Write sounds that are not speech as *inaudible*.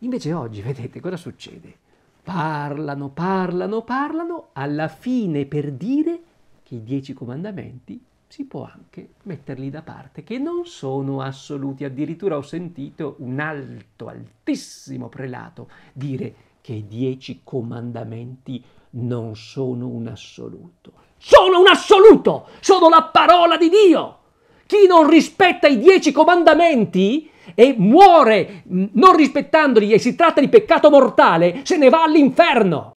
Invece oggi, *laughs* vedete, cosa succede? Parlano, parlano, parlano, alla fine per dire che i dieci comandamenti si può anche metterli da parte, che non sono assoluti. Addirittura ho sentito un alto, altissimo prelato dire che i dieci comandamenti non sono un assoluto. Sono un assoluto! Sono la parola di Dio! Chi non rispetta i dieci comandamenti e muore mm, non rispettandoli e si tratta di peccato mortale, se ne va all'inferno.